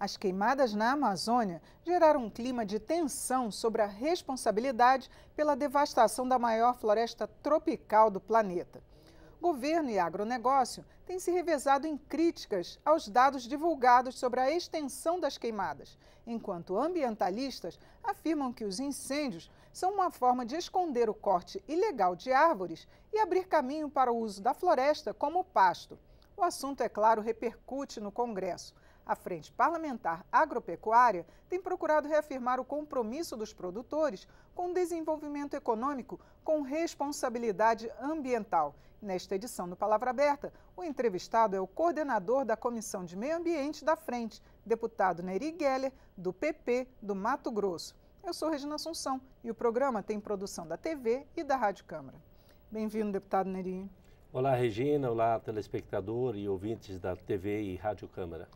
As queimadas na Amazônia geraram um clima de tensão sobre a responsabilidade pela devastação da maior floresta tropical do planeta. Governo e agronegócio têm se revezado em críticas aos dados divulgados sobre a extensão das queimadas, enquanto ambientalistas afirmam que os incêndios são uma forma de esconder o corte ilegal de árvores e abrir caminho para o uso da floresta como pasto. O assunto, é claro, repercute no Congresso. A Frente Parlamentar Agropecuária tem procurado reafirmar o compromisso dos produtores com o desenvolvimento econômico com responsabilidade ambiental. Nesta edição do Palavra Aberta, o entrevistado é o coordenador da Comissão de Meio Ambiente da Frente, deputado Neri Geller, do PP do Mato Grosso. Eu sou Regina Assunção e o programa tem produção da TV e da Rádio Câmara. Bem-vindo, deputado Neri. Olá, Regina. Olá, telespectador e ouvintes da TV e Rádio Câmara.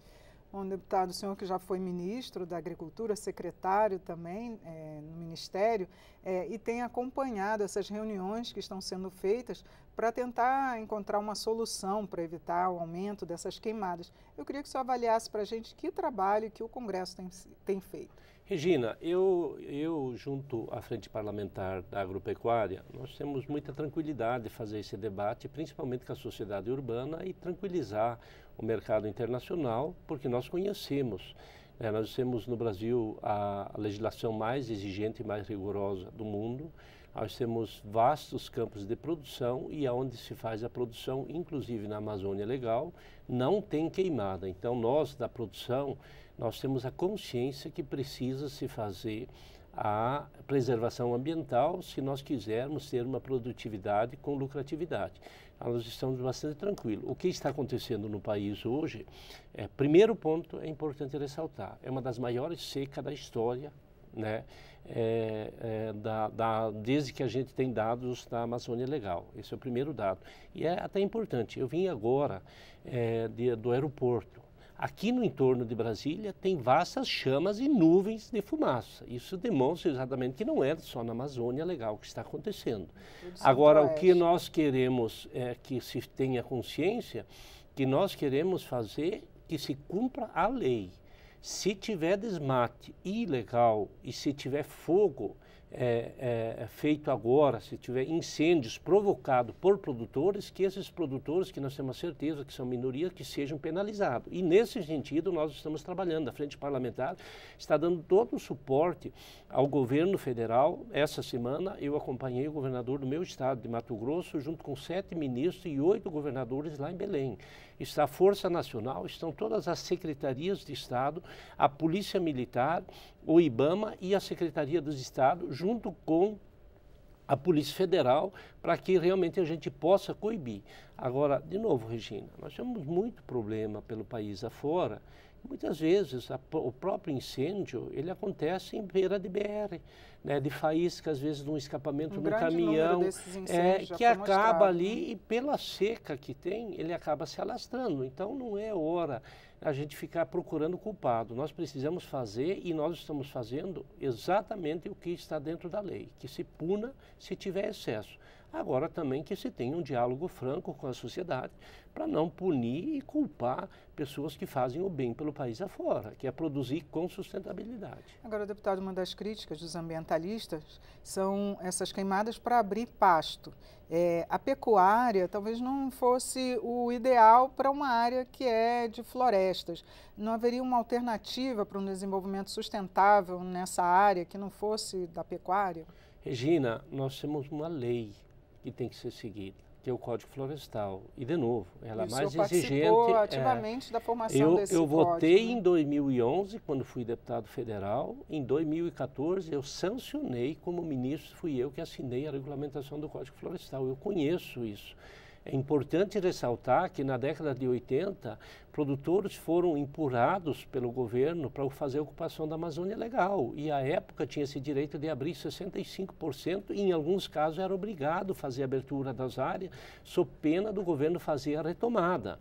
Bom, deputado, o senhor que já foi ministro da Agricultura, secretário também é, no Ministério, é, e tem acompanhado essas reuniões que estão sendo feitas para tentar encontrar uma solução para evitar o aumento dessas queimadas. Eu queria que o senhor avaliasse para a gente que trabalho que o Congresso tem, tem feito. Regina, eu, eu junto à Frente Parlamentar da Agropecuária, nós temos muita tranquilidade de fazer esse debate, principalmente com a sociedade urbana e tranquilizar o mercado internacional, porque nós conhecemos. É, nós temos no Brasil a legislação mais exigente e mais rigorosa do mundo. Nós temos vastos campos de produção e aonde se faz a produção, inclusive na Amazônia Legal, não tem queimada. Então nós da produção, nós temos a consciência que precisa se fazer a preservação ambiental se nós quisermos ter uma produtividade com lucratividade. Então, nós estamos bastante tranquilos. O que está acontecendo no país hoje, é, primeiro ponto é importante ressaltar, é uma das maiores secas da história né? É, é, da, da, desde que a gente tem dados da Amazônia Legal. Esse é o primeiro dado. E é até importante. Eu vim agora é, de, do aeroporto. Aqui no entorno de Brasília tem vastas chamas e nuvens de fumaça. Isso demonstra exatamente que não é só na Amazônia Legal que está acontecendo. Agora, o que nós queremos é que se tenha consciência que nós queremos fazer que se cumpra a lei se tiver desmate ilegal e se tiver fogo é, é, é feito agora, se tiver incêndios provocados por produtores, que esses produtores, que nós temos certeza que são minoria, que sejam penalizados. E nesse sentido nós estamos trabalhando. A Frente Parlamentar está dando todo o suporte ao governo federal. Essa semana eu acompanhei o governador do meu estado, de Mato Grosso, junto com sete ministros e oito governadores lá em Belém está a Força Nacional, estão todas as secretarias de Estado, a Polícia Militar, o IBAMA e a Secretaria dos Estados, junto com a Polícia Federal, para que realmente a gente possa coibir. Agora, de novo, Regina, nós temos muito problema pelo país afora Muitas vezes a, o próprio incêndio ele acontece em beira de BR, né, de faísca, às vezes num escapamento um no caminhão, é, que acaba ali né? e pela seca que tem ele acaba se alastrando. Então não é hora a gente ficar procurando culpado. Nós precisamos fazer, e nós estamos fazendo, exatamente o que está dentro da lei, que se puna se tiver excesso. Agora também que se tenha um diálogo franco com a sociedade para não punir e culpar pessoas que fazem o bem pelo país afora, que é produzir com sustentabilidade. Agora, deputado, uma das críticas dos ambientalistas são essas queimadas para abrir pasto é, a pecuária talvez não fosse o ideal para uma área que é de florestas. Não haveria uma alternativa para um desenvolvimento sustentável nessa área que não fosse da pecuária? Regina, nós temos uma lei que tem que ser seguida que é o Código Florestal. E, de novo, ela é mais exigente. ativamente é, da formação eu, desse Eu votei código, né? em 2011, quando fui deputado federal. Em 2014, eu sancionei, como ministro, fui eu que assinei a regulamentação do Código Florestal. Eu conheço isso. É importante ressaltar que na década de 80, produtores foram empurrados pelo governo para fazer a ocupação da Amazônia legal. E à época tinha esse direito de abrir 65% e em alguns casos era obrigado a fazer a abertura das áreas, sob pena do governo fazer a retomada.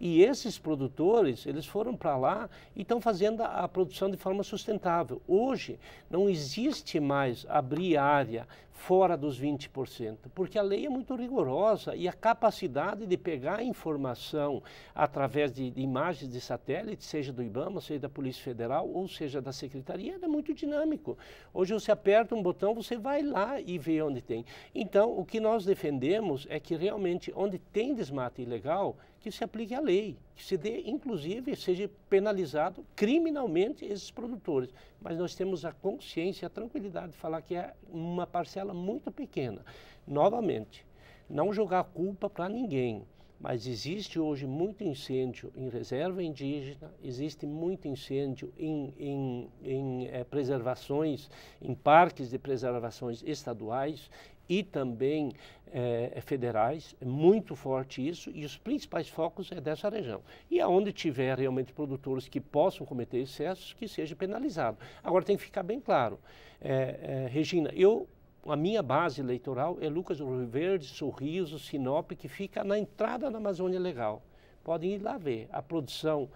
E esses produtores, eles foram para lá e estão fazendo a, produção de forma sustentável. Hoje, não existe mais abrir área fora dos 20%, porque a lei é muito rigorosa e a capacidade de pegar informação através de, de imagens de satélite, seja do IBAMA, seja da Polícia Federal ou seja da Secretaria, é muito dinâmico. Hoje você aperta um botão, você vai lá e vê onde tem. Então, o que nós defendemos é que realmente onde tem desmate ilegal, que se aplique a lei, que se dê, inclusive, seja penalizado criminalmente esses produtores. Mas nós temos a consciência, a tranquilidade de falar que é uma parcela muito pequena. Novamente, não jogar culpa para ninguém. Mas existe hoje muito incêndio em reserva indígena, existe muito incêndio em, em, em é, preservações, em parques de preservações estaduais, e também eh, federais, é muito forte isso, e os principais focos é dessa região. E aonde tiver realmente produtores que possam cometer excessos, que seja penalizado. Agora tem que ficar bem claro, eh, eh, Regina, eu a minha base eleitoral é Lucas do Rio Verde, Sorriso, Sinop, que fica na entrada da Amazônia Legal. Podem ir lá ver a produção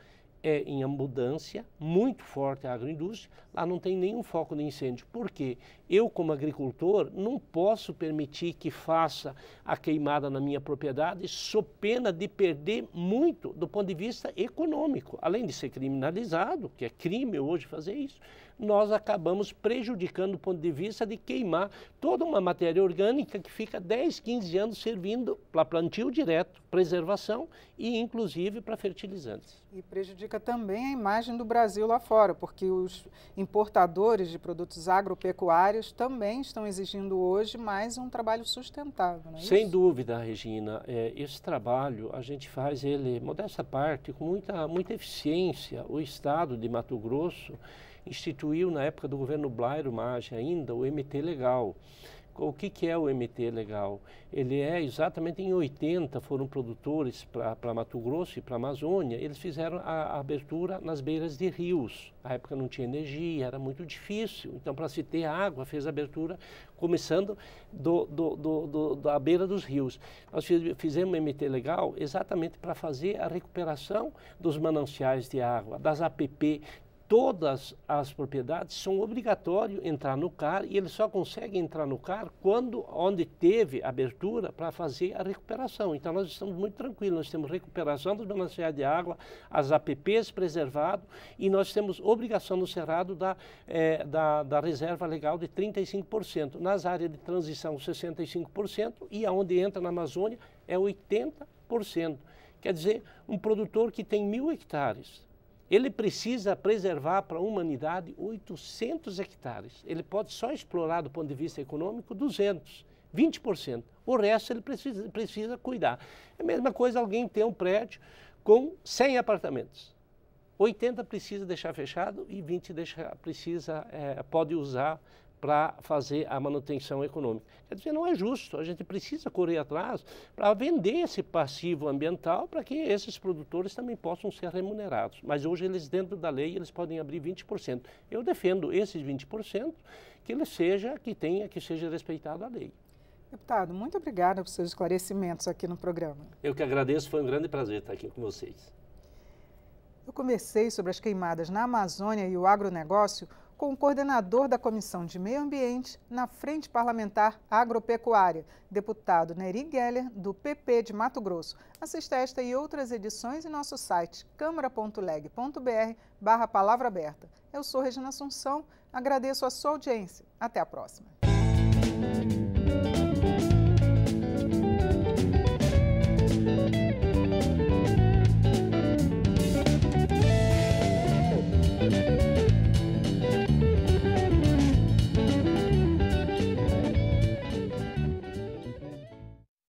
é em abundância, muito forte a agroindústria, lá não tem nenhum foco de incêndio. Por quê? Eu, como agricultor, não posso permitir que faça a queimada na minha propriedade, sob pena de perder muito do ponto de vista econômico. Além de ser criminalizado, que é crime hoje fazer isso, nós acabamos prejudicando do ponto de vista de queimar toda uma matéria orgânica que fica 10, 15 anos servindo para plantio direto, preservação e, inclusive, para fertilizantes. E prejudicando prejudica também a imagem do Brasil lá fora, porque os importadores de produtos agropecuários também estão exigindo hoje mais um trabalho sustentável. É Sem dúvida, Regina. É, esse trabalho a gente faz ele, modesta parte, com muita, muita eficiência. O Estado de Mato Grosso instituiu, na época do governo Blairo Maggi ainda, o MT Legal o que, que é o MT legal? Ele é exatamente em 80 foram produtores para Mato Grosso e para Amazônia, eles fizeram a, a, abertura nas beiras de rios. A época não tinha energia, era muito difícil. Então, para se ter água, fez a abertura começando do, do, do, da beira dos rios. Nós fizemos o MT legal exatamente para fazer a recuperação dos mananciais de água, das APP, todas as propriedades são obrigatório entrar no CAR e ele só consegue entrar no CAR quando onde teve abertura para fazer a recuperação. Então nós estamos muito tranquilos, nós temos recuperação dos mananciais de água, as APPs preservado e nós temos obrigação no Cerrado da, é, da, da, reserva legal de 35%, nas áreas de transição 65% e aonde entra na Amazônia é 80%. Quer dizer, um produtor que tem mil hectares ele precisa preservar para a humanidade 800 hectares. Ele pode só explorar, do ponto de vista econômico, 200, 20%. O resto ele precisa, precisa cuidar. É a mesma coisa alguém ter um prédio com 100 apartamentos. 80 precisa deixar fechado e 20 deixa, precisa, é, pode usar para fazer a manutenção econômica. Quer dizer, não é justo, a gente precisa correr atrás para vender esse passivo ambiental para que esses produtores também possam ser remunerados. Mas hoje eles, dentro da lei, eles podem abrir 20%. Eu defendo esses 20%, que ele seja, que tenha, que seja respeitada a lei. Deputado, muito obrigada por seus esclarecimentos aqui no programa. Eu que agradeço, foi um grande prazer estar aqui com vocês. Eu conversei sobre as queimadas na Amazônia e o agronegócio com o coordenador da Comissão de Meio Ambiente na Frente Parlamentar Agropecuária, deputado Neri Geller, do PP de Mato Grosso. Assista esta e outras edições em nosso site câmara.leg.br barra palavra aberta. Eu sou Regina Assunção, agradeço a sua audiência. Até a próxima.